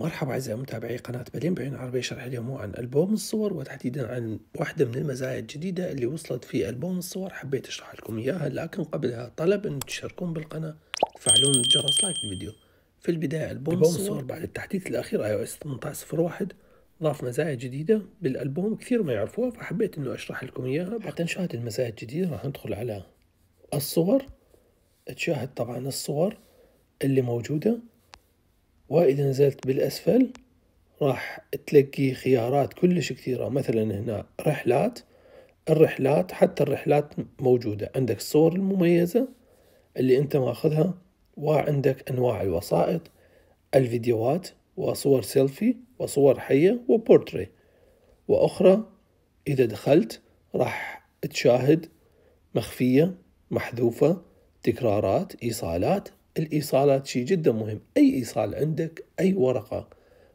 مرحبا أعزائي متابعي قناة بلين بعين عربية شرح اليوم هو عن ألبوم الصور وتحديدا عن واحدة من المزايا الجديدة اللي وصلت في ألبوم الصور حبيت أشرح لكم إياها لكن قبلها طلب أن تشتركون بالقناة تفعلون جرس لايك الفيديو في البداية ألبوم, ألبوم الصور, بعد التحديث الأخير اي او اس 1801 ضاف مزايا جديدة بالألبوم كثير ما يعرفوها فحبيت أنه أشرح لكم إياها بعد نشاهد المزايا الجديدة راح ندخل على الصور تشاهد طبعا الصور اللي موجودة وإذا نزلت بالأسفل راح تلقي خيارات كلش كثيرة مثلا هنا رحلات الرحلات حتى الرحلات موجودة عندك الصور المميزة اللي انت ماخذها وعندك انواع الوسائط الفيديوهات وصور سيلفي وصور حية وبورتري واخرى اذا دخلت راح تشاهد مخفية محذوفة تكرارات ايصالات الايصالات شيء جدا مهم اي ايصال عندك اي ورقه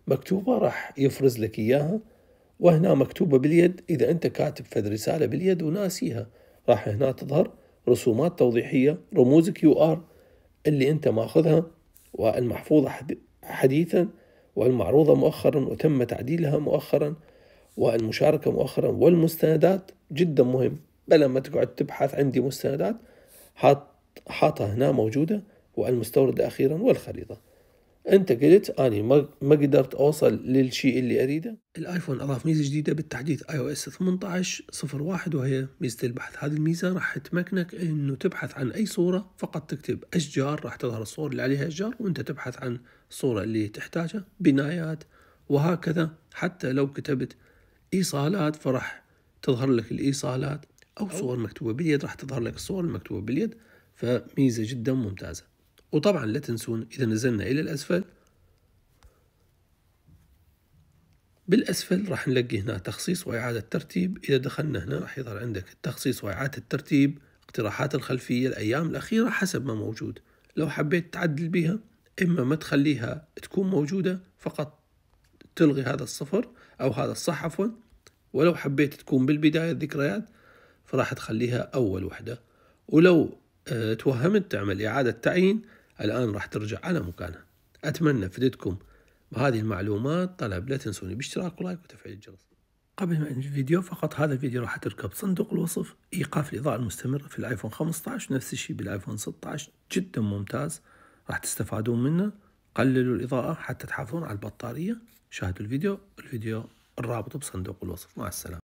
مكتوبه راح يفرز لك اياها وهنا مكتوبه باليد اذا انت كاتب فد رساله باليد وناسيها راح هنا تظهر رسومات توضيحيه رموز كيو ار اللي انت ماخذها والمحفوظه حديثا والمعروضه مؤخرا وتم تعديلها مؤخرا والمشاركه مؤخرا والمستندات جدا مهم بلا ما تقعد تبحث عندي مستندات حاطها هنا موجوده والمستورد أخيرا والخريطة أنت قلت أني ما قدرت أوصل للشيء اللي أريده الآيفون أضاف ميزة جديدة بالتحديث اي او اس 18 01 وهي ميزة البحث هذه الميزة راح تمكنك أنه تبحث عن أي صورة فقط تكتب أشجار راح تظهر الصور اللي عليها أشجار وأنت تبحث عن الصورة اللي تحتاجها بنايات وهكذا حتى لو كتبت إيصالات فراح تظهر لك الإيصالات أو صور مكتوبة باليد راح تظهر لك الصور المكتوبة باليد فميزة جدا ممتازة وطبعا لا تنسون إذا نزلنا إلى الأسفل بالأسفل راح نلاقي هنا تخصيص وإعادة ترتيب إذا دخلنا هنا راح يظهر عندك التخصيص وإعادة الترتيب اقتراحات الخلفية الأيام الأخيرة حسب ما موجود لو حبيت تعدل بها إما ما تخليها تكون موجودة فقط تلغي هذا الصفر أو هذا الصح عفوا ولو حبيت تكون بالبداية الذكريات فراح تخليها أول وحدة ولو آه، توهمت تعمل إعادة تعيين الآن راح ترجع على مكانها أتمنى فدتكم بهذه المعلومات طلب لا تنسوني باشتراك ولايك وتفعيل الجرس قبل ما الفيديو فقط هذا الفيديو راح تركب صندوق الوصف ايقاف الاضاءه المستمره في الايفون 15 نفس الشيء بالايفون 16 جدا ممتاز راح تستفادون منه قللوا الاضاءه حتى تحافظون على البطاريه شاهدوا الفيديو الفيديو الرابط بصندوق الوصف مع السلامه